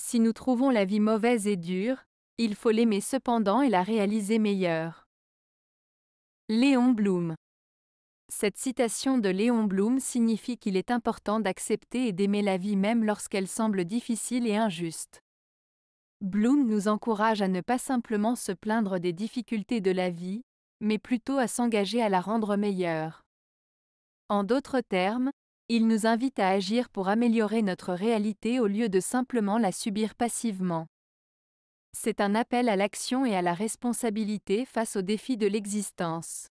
Si nous trouvons la vie mauvaise et dure, il faut l'aimer cependant et la réaliser meilleure. Léon Blum Cette citation de Léon Blum signifie qu'il est important d'accepter et d'aimer la vie même lorsqu'elle semble difficile et injuste. Bloom nous encourage à ne pas simplement se plaindre des difficultés de la vie, mais plutôt à s'engager à la rendre meilleure. En d'autres termes, il nous invite à agir pour améliorer notre réalité au lieu de simplement la subir passivement. C'est un appel à l'action et à la responsabilité face aux défis de l'existence.